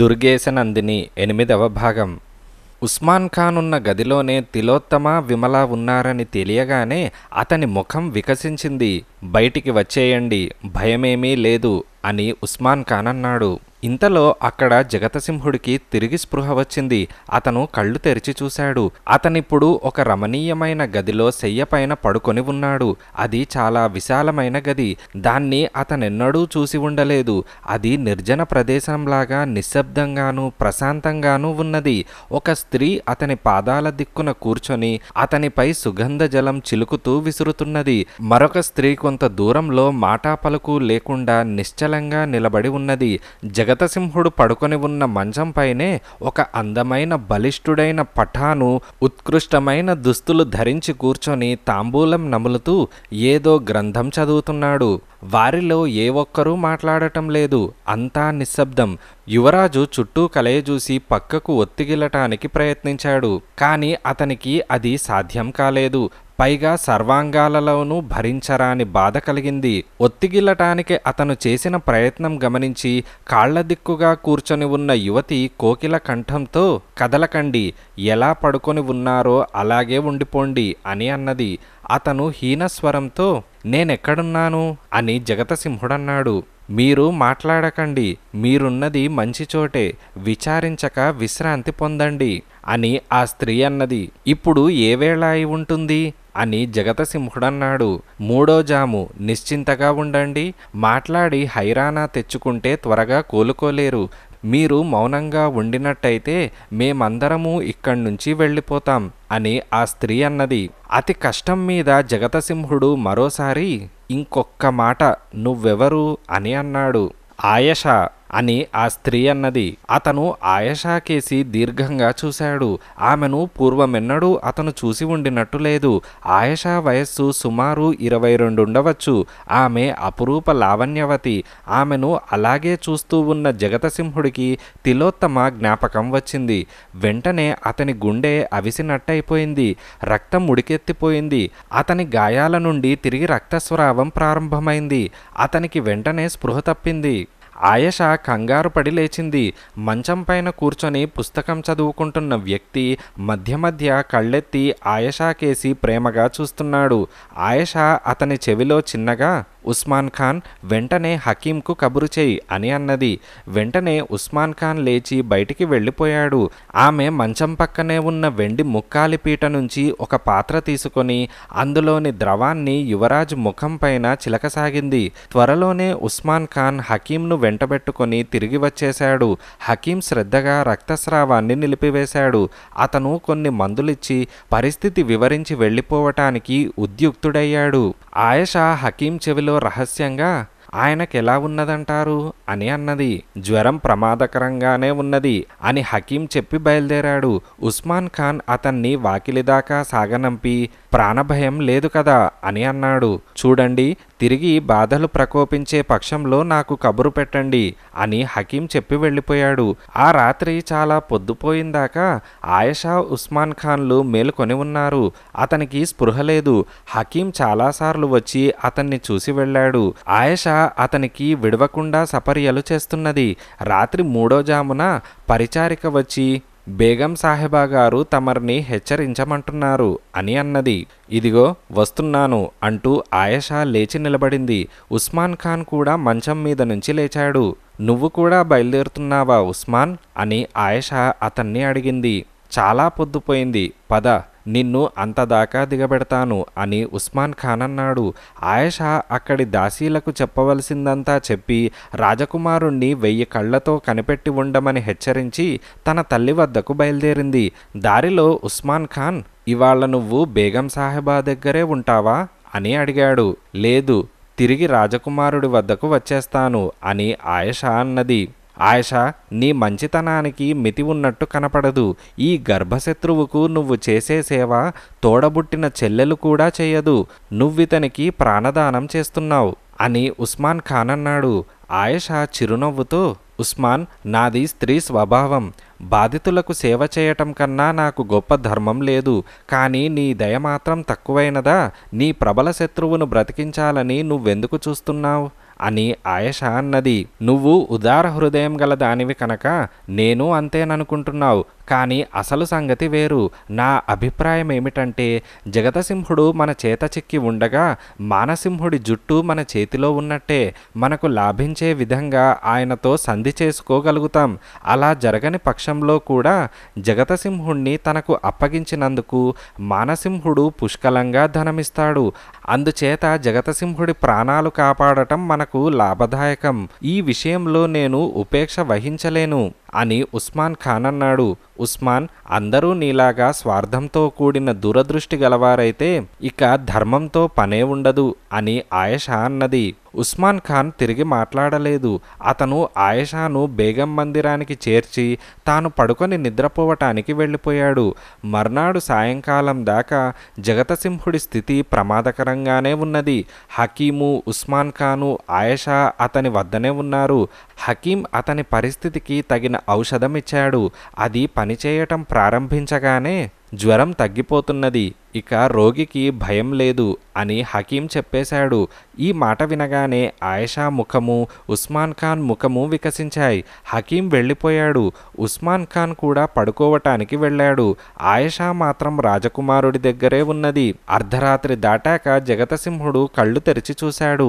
దుర్గేశ నందిని ఎనిమిదవ భాగం ఉస్మాన్ ఖాన్ ఉన్న గదిలోనే తిలోత్తమ విమల ఉన్నారని తెలియగానే అతని ముఖం వికసించింది బయటికి వచ్చేయండి భయమేమీ లేదు అని ఉస్మాన్ ఖాన్ అన్నాడు ఇంతలో అక్కడ జగతసింహుడికి తిరిగి స్పృహ వచ్చింది అతను కళ్ళు తెరిచి చూశాడు అతనిప్పుడు ఒక రమణీయమైన గదిలో శయ్యపైన పడుకొని ఉన్నాడు అది చాలా విశాలమైన గది దాన్ని అతనెన్నడూ చూసి ఉండలేదు అది నిర్జన ప్రదేశంలాగా నిశ్శబ్దంగానూ ప్రశాంతంగానూ ఉన్నది ఒక స్త్రీ అతని పాదాల దిక్కున కూర్చొని అతనిపై సుగంధ జలం చిలుకుతూ విసురుతున్నది మరొక స్త్రీ కొంత దూరంలో మాటాపలకు లేకుండా నిశ్చల నిశ్చలంగా నిలబడి ఉన్నది జగతసింహుడు పడుకొని ఉన్న మంచంపైనే ఒక అందమైన బలిష్ఠుడైన పఠాను ఉత్కృష్టమైన దుస్తులు ధరించి కూర్చొని తాంబూలం నములుతూ ఏదో గ్రంథం చదువుతున్నాడు వారిలో ఏ ఒక్కరూ మాట్లాడటం లేదు అంతా నిశ్శబ్దం యువరాజు చుట్టూ కలయజూసి చూసి పక్కకు ఒత్తిగిలటానికి ప్రయత్నించాడు కాని అతనికి అది సాధ్యం కాలేదు పైగా సర్వాంగాలలోనూ భరించరాని బాధ కలిగింది ఒత్తిగిల్లటానికి అతను చేసిన ప్రయత్నం గమనించి కాళ్లదిక్కుగా కూర్చొని ఉన్న యువతి కోకిల కంఠంతో కదలకండి ఎలా పడుకొని ఉన్నారో అలాగే ఉండిపోండి అని అన్నది అతను హీనస్వరంతో నేనెక్కడున్నాను అని జగతసింహుడన్నాడు మీరు మాట్లాడకండి మీరున్నది మంచి చోటే విచారించక విశ్రాంతి పొందండి అని ఆ స్త్రీ అన్నది ఇప్పుడు ఏ వేళ అయి ఉంటుంది అని జగతసింహుడన్నాడు మూడో జాము నిశ్చింతగా ఉండండి మాట్లాడి హైరానా తెచ్చుకుంటే త్వరగా కోలుకోలేరు మీరు మౌనంగా ఉండినట్టయితే మేమందరము ఇక్కడి నుంచి వెళ్ళిపోతాం అని ఆ స్త్రీ అన్నది అతి కష్టం మీద జగతసింహుడు మరోసారి ఇంకొక్క మాట నువ్వెవరు అని అన్నాడు ఆయష అని ఆ స్త్రీ అన్నది అతను కేసి దీర్ఘంగా చూశాడు ఆమెను పూర్వమెన్నడూ అతను చూసి ఉండినట్టు లేదు ఆయషా వయస్సు సుమారు ఇరవై రెండుండవచ్చు ఆమె అపురూప లావణ్యవతి ఆమెను అలాగే చూస్తూ ఉన్న జగతసింహుడికి తిలోత్తమ జ్ఞాపకం వచ్చింది వెంటనే అతని గుండె అవిసినట్టయిపోయింది రక్తం ఉడికెత్తిపోయింది అతని గాయాల నుండి తిరిగి రక్తస్రావం ప్రారంభమైంది అతనికి వెంటనే స్పృహ తప్పింది ఆయష కంగారు పడి లేచింది మంచం పైన కూర్చొని పుస్తకం చదువుకుంటున్న వ్యక్తి మధ్య మధ్య కళ్ళెత్తి ఆయషాకేసి ప్రేమగా చూస్తున్నాడు ఆయష అతని చెవిలో చిన్నగా ఉస్మాన్ ఖాన్ వెంటనే హకీంకు కబురు చేయి అని అన్నది వెంటనే ఉస్మాన్ ఖాన్ లేచి బయటికి వెళ్ళిపోయాడు ఆమె మంచం పక్కనే ఉన్న వెండి ముక్కాలి పీట నుంచి ఒక పాత్ర తీసుకొని అందులోని ద్రవాన్ని యువరాజ్ ముఖం పైన చిలకసాగింది త్వరలోనే ఉస్మాన్ ఖాన్ హకీంను వెంటబెట్టుకొని తిరిగి వచ్చేశాడు హకీం శ్రద్ధగా రక్తస్రావాన్ని నిలిపివేశాడు అతను కొన్ని మందులిచ్చి పరిస్థితి వివరించి వెళ్ళిపోవటానికి ఉద్యుక్తుడయ్యాడు ఆయషా హకీం చెవిలో ఏదో రహస్యంగా ఎలా ఉన్నదంటారు అని అన్నది జ్వరం ప్రమాదకరంగానే ఉన్నది అని హకీం చెప్పి బయలుదేరాడు ఉస్మాన్ ఖాన్ అతన్ని వాకిలిదాకా సాగనంపి ప్రాణభయం లేదు కదా అని అన్నాడు చూడండి తిరిగి బాధలు ప్రకోపించే పక్షంలో నాకు కబురు పెట్టండి అని హకీం చెప్పి వెళ్ళిపోయాడు ఆ రాత్రి చాలా పొద్దుపోయిందాకా ఆయషా ఉస్మాన్ ఖాన్లు మేలుకొని ఉన్నారు అతనికి స్పృహ లేదు హకీం చాలాసార్లు వచ్చి అతన్ని చూసి వెళ్ళాడు ఆయషా అతనికి విడవకుండా సపర్యలు చేస్తున్నది రాత్రి మూడో జామున పరిచారిక వచ్చి బేగం సాహెబా గారు తమరిని హెచ్చరించమంటున్నారు అని అన్నది ఇదిగో వస్తున్నాను అంటూ ఆయషా లేచి నిలబడింది ఉస్మాన్ ఖాన్ కూడా మంచం మీద నుంచి లేచాడు నువ్వు కూడా బయలుదేరుతున్నావా ఉస్మాన్ అని ఆయషా అతన్ని అడిగింది చాలా పొద్దుపోయింది పద నిన్ను అంతదాకా దిగబెడతాను అని ఉస్మాన్ ఖాన్ అన్నాడు ఆయషా అక్కడి దాసీలకు చెప్పవలసిందంతా చెప్పి రాజకుమారుణ్ణి వెయ్యి కళ్ళతో కనిపెట్టి ఉండమని హెచ్చరించి తన తల్లి వద్దకు బయలుదేరింది దారిలో ఉస్మాన్ ఖాన్ ఇవాళ నువ్వు బేగం సాహెబా దగ్గరే ఉంటావా అని అడిగాడు లేదు తిరిగి రాజకుమారుడి వద్దకు వచ్చేస్తాను అని ఆయషా అన్నది ఆయష నీ మంచితనానికి మితి ఉన్నట్టు కనపడదు ఈ గర్భశత్రువుకు నువ్వు చేసే సేవ తోడబుట్టిన చెల్లెలు కూడా చేయదు నువ్వితనికి ప్రాణదానం చేస్తున్నావు అని ఉస్మాన్ ఖాన్ అన్నాడు ఆయష చిరునవ్వుతో ఉస్మాన్ నాది స్త్రీ స్వభావం బాధితులకు సేవ చేయటం కన్నా నాకు గొప్ప ధర్మం లేదు కానీ నీ దయ మాత్రం తక్కువైనదా నీ ప్రబల శత్రువును బ్రతికించాలని నువ్వెందుకు చూస్తున్నావు అని ఆయష అన్నది నువ్వు ఉదార హృదయం గల దానివి కనుక నేను అంతేననుకుంటున్నావు కానీ అసలు సంగతి వేరు నా అభిప్రాయం ఏమిటంటే జగతసింహుడు మన చేత చిక్కి ఉండగా మానసింహుడి జుట్టు మన చేతిలో ఉన్నట్టే మనకు లాభించే విధంగా ఆయనతో సంధి చేసుకోగలుగుతాం అలా జరగని పక్షంలో కూడా జగతసింహుణ్ణి తనకు అప్పగించినందుకు మానసింహుడు పుష్కలంగా ధనమిస్తాడు అందుచేత జగతసింహుడి ప్రాణాలు కాపాడటం మనకు లాభదాయకం ఈ విషయంలో నేను ఉపేక్ష వహించలేను అని ఉస్మాన్ ఖాన్ అన్నాడు ఉస్మాన్ అందరూ నీలాగా స్వార్థంతో కూడిన దురదృష్టి గలవారైతే ఇక ధర్మంతో పనే ఉండదు అని ఆయషా అన్నది ఉస్మాన్ ఖాన్ తిరిగి మాట్లాడలేదు అతను ఆయషాను బేగం మందిరానికి చేర్చి తాను పడుకొని నిద్రపోవటానికి వెళ్ళిపోయాడు మర్నాడు సాయంకాలం దాకా జగతసింహుడి స్థితి ప్రమాదకరంగానే ఉన్నది హకీము ఉస్మాన్ ఖాను ఆయషా అతని వద్దనే ఉన్నారు హకీం అతని పరిస్థితికి తగిన ఔషధం ఇచ్చాడు అది పనిచేయటం ప్రారంభించగానే జ్వరం తగ్గిపోతున్నది ఇక రోగికి భయం లేదు అని హకీం చెప్పేశాడు ఈ మాట వినగానే ఆయేషా ముఖము ఉస్మాన్ ఖాన్ ముఖము వికసించాయి హకీం వెళ్ళిపోయాడు ఉస్మాన్ ఖాన్ కూడా పడుకోవటానికి వెళ్ళాడు ఆయేషా మాత్రం రాజకుమారుడి దగ్గరే ఉన్నది అర్ధరాత్రి దాటాక జగతసింహుడు కళ్ళు తెరిచి చూశాడు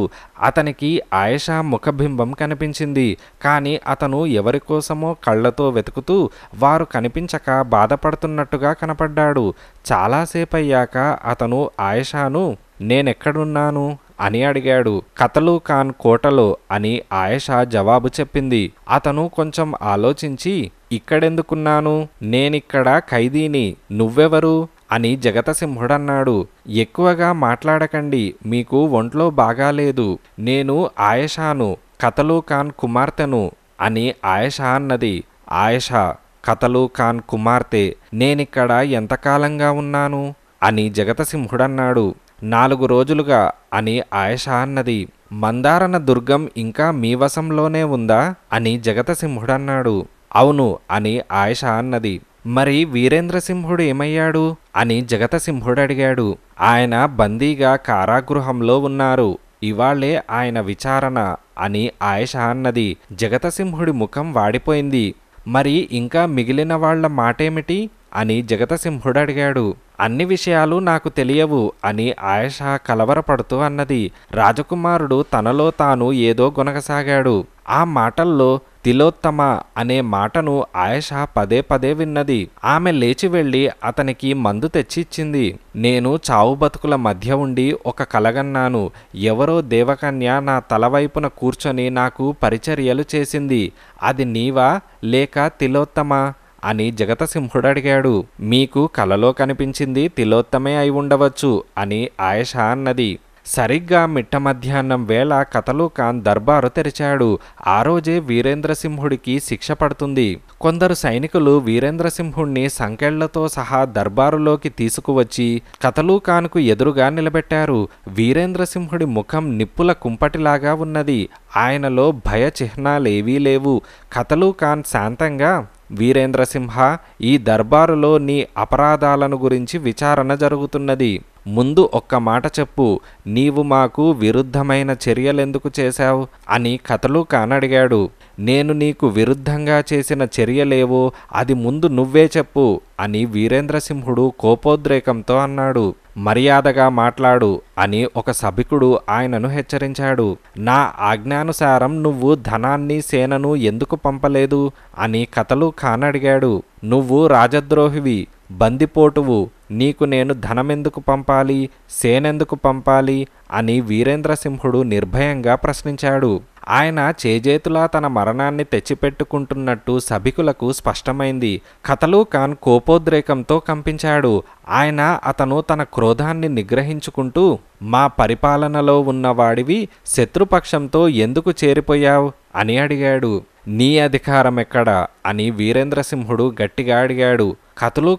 అతనికి ఆయేషా ముఖబింబం కనిపించింది కానీ అతను ఎవరికోసమో కళ్ళతో వెతుకుతూ వారు కనిపించక బాధపడుతున్నట్టుగా కనపడ్డాడు నిలబడ్డాడు చాలాసేపు అయ్యాక అతను ఆయషాను నేనెక్కడున్నాను అని అడిగాడు కథలు ఖాన్ కోటలో అని ఆయషా జవాబు చెప్పింది అతను కొంచెం ఆలోచించి ఇక్కడెందుకున్నాను నేనిక్కడ ఖైదీని నువ్వెవరు అని జగతసింహుడన్నాడు ఎక్కువగా మాట్లాడకండి మీకు ఒంట్లో బాగాలేదు నేను ఆయషాను కథలు ఖాన్ కుమార్తెను అని ఆయషా అన్నది ఆయషా కథలు ఖాన్ కుమార్తె నేనిక్కడ ఎంతకాలంగా ఉన్నాను అని జగతసింహుడన్నాడు నాలుగు రోజులుగా అని ఆయష అన్నది మందారన దుర్గం ఇంకా మీ వశంలోనే ఉందా అని జగతసింహుడన్నాడు అవును అని ఆయష అన్నది మరి వీరేంద్రసింహుడు ఏమయ్యాడు అని జగతసింహుడడిగాడు ఆయన బందీగా కారాగృహంలో ఉన్నారు ఇవాళ్లే ఆయన విచారణ అని ఆయష అన్నది జగతసింహుడి ముఖం వాడిపోయింది మరి ఇంకా మిగిలిన వాళ్ళ మాటేమిటి అని జగతసింహుడు అడిగాడు అన్ని విషయాలు నాకు తెలియవు అని ఆయష కలవరపడుతూ అన్నది రాజకుమారుడు తనలో తాను ఏదో గొనగసాగాడు ఆ మాటల్లో తిలోత్తమ అనే మాటను ఆయష పదే పదే విన్నది ఆమె లేచి వెళ్ళి అతనికి మందు తెచ్చిచ్చింది నేను చావు బతుకుల మధ్య ఉండి ఒక కలగన్నాను ఎవరో దేవకన్య నా తలవైపున కూర్చొని నాకు పరిచర్యలు చేసింది అది నీవా లేక తిలోత్తమా అని జగతసింహుడు అడిగాడు మీకు కలలో కనిపించింది తిలోత్తమే అయి ఉండవచ్చు అని ఆయష అన్నది సరిగ్గా మిట్ట మధ్యాహ్నం వేళ కథలు దర్బారు తెరిచాడు ఆ రోజే వీరేంద్రసింహుడికి శిక్ష పడుతుంది కొందరు సైనికులు వీరేంద్రసింహుణ్ణి సంకెళ్లతో సహా దర్బారులోకి తీసుకువచ్చి కథలు ఎదురుగా నిలబెట్టారు వీరేంద్రసింహుడి ముఖం నిప్పుల కుంపటిలాగా ఉన్నది ఆయనలో భయ చిహ్నాలేవీ లేవు కథలూ ఖాన్ శాంతంగా వీరేంద్రసింహ ఈ దర్బారులో నీ అపరాధాలను గురించి విచారణ జరుగుతున్నది ముందు ఒక్క మాట చెప్పు నీవు మాకు విరుద్ధమైన చర్యలెందుకు చేశావు అని కథలు కానడిగాడు నేను నీకు విరుద్ధంగా చేసిన చర్యలేవో అది ముందు నువ్వే చెప్పు అని వీరేంద్రసింహుడు కోపోద్రేకంతో అన్నాడు మర్యాదగా మాట్లాడు అని ఒక సభికుడు ఆయనను హెచ్చరించాడు నా ఆజ్ఞానుసారం నువ్వు ధనాన్ని సేనను ఎందుకు పంపలేదు అని కథలు ఖాన్ అడిగాడు నువ్వు రాజద్రోహివి బందిపోటువు నీకు నేను ధనమెందుకు పంపాలి సేనెందుకు పంపాలి అని వీరేంద్రసింహుడు నిర్భయంగా ప్రశ్నించాడు ఆయన చేజేతులా తన మరణాన్ని తెచ్చిపెట్టుకుంటున్నట్టు సభికులకు స్పష్టమైంది కథలు ఖాన్ కోపోద్రేకంతో కంపించాడు ఆయన అతను తన క్రోధాన్ని నిగ్రహించుకుంటూ మా పరిపాలనలో ఉన్నవాడివి శత్రుపక్షంతో ఎందుకు చేరిపోయావు అని అడిగాడు నీ అధికారం ఎక్కడ అని వీరేంద్రసింహుడు గట్టిగా అడిగాడు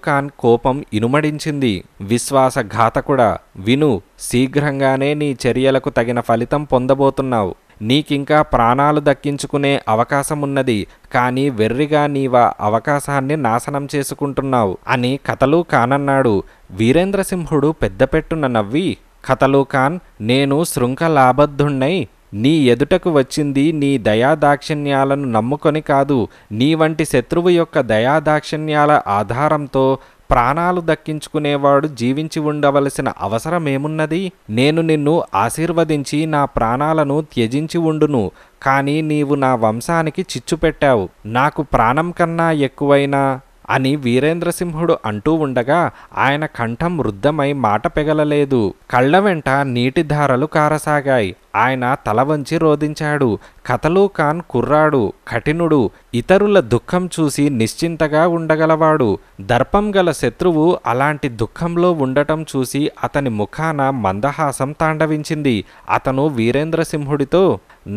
ఖాన్ కోపం ఇనుమడించింది విశ్వాసఘాతకుడా విను శీఘ్రంగానే నీ చర్యలకు తగిన ఫలితం పొందబోతున్నావు నీకింకా ప్రాణాలు దక్కించుకునే అవకాశమున్నది కానీ వెర్రిగా నీవా అవకాశాన్ని నాశనం చేసుకుంటున్నావు అని కథలు కానన్నాడు వీరేంద్రసింహుడు పెద్దపెట్టున నవ్వి కథలు ఖాన్ నేను శృంఖలాబద్ధుణ్ణై నీ ఎదుటకు వచ్చింది నీ దయాదాక్షిణ్యాలను నమ్ముకొని కాదు నీ వంటి శత్రువు యొక్క దయాదాక్షిణ్యాల ఆధారంతో ప్రాణాలు దక్కించుకునేవాడు జీవించి ఉండవలసిన అవసరమేమున్నది నేను నిన్ను ఆశీర్వదించి నా ప్రాణాలను త్యజించి ఉండును కానీ నీవు నా వంశానికి చిచ్చు పెట్టావు నాకు ప్రాణం కన్నా ఎక్కువైనా అని వీరేంద్రసింహుడు అంటూ ఉండగా ఆయన కంఠం వృద్ధమై మాట పెగలలేదు కళ్ళ వెంట నీటి ధారలు కారసాగాయి ఆయన తల వంచి రోధించాడు కథలు ఖాన్ కుర్రాడు కఠినుడు ఇతరుల దుఃఖం చూసి నిశ్చింతగా ఉండగలవాడు దర్పం గల శత్రువు అలాంటి దుఃఖంలో ఉండటం చూసి అతని ముఖాన మందహాసం తాండవించింది అతను వీరేంద్రసింహుడితో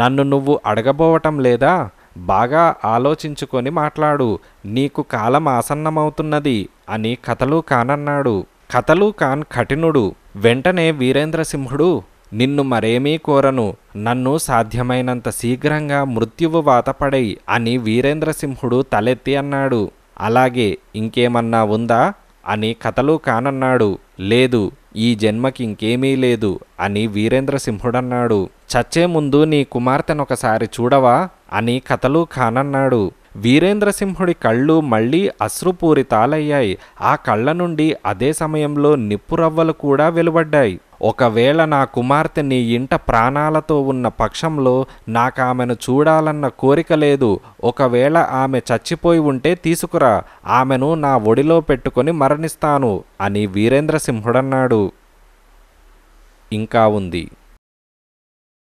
నన్ను నువ్వు అడగబోవటం లేదా బాగా ఆలోచించుకొని మాట్లాడు నీకు కాలం ఆసన్నమవుతున్నది అని కథలు కానన్నాడు కథలు కాన్ కఠినుడు వెంటనే వీరేంద్రసింహుడు నిన్ను మరేమీ కోరను నన్ను సాధ్యమైనంత శీఘ్రంగా మృత్యువు వాతపడై అని వీరేంద్రసింహుడు తలెత్తి అన్నాడు అలాగే ఇంకేమన్నా ఉందా అని కథలు కానన్నాడు లేదు ఈ జన్మకి ఇంకేమీ లేదు అని వీరేంద్రసింహుడన్నాడు చచ్చే ముందు నీ కుమార్తెనొకసారి చూడవా అని కథలు ఖానన్నాడు వీరేంద్రసింహుడి కళ్ళు మళ్ళీ అశ్రుపూరితాలయ్యాయి ఆ కళ్ళ నుండి అదే సమయంలో నిప్పురవ్వలు కూడా వెలువడ్డాయి ఒకవేళ నా కుమార్తె నీ ఇంట ప్రాణాలతో ఉన్న పక్షంలో నాకు ఆమెను చూడాలన్న కోరిక లేదు ఒకవేళ ఆమె చచ్చిపోయి ఉంటే తీసుకురా ఆమెను నా ఒడిలో పెట్టుకొని మరణిస్తాను అని వీరేంద్రసింహుడన్నాడు ఇంకా ఉంది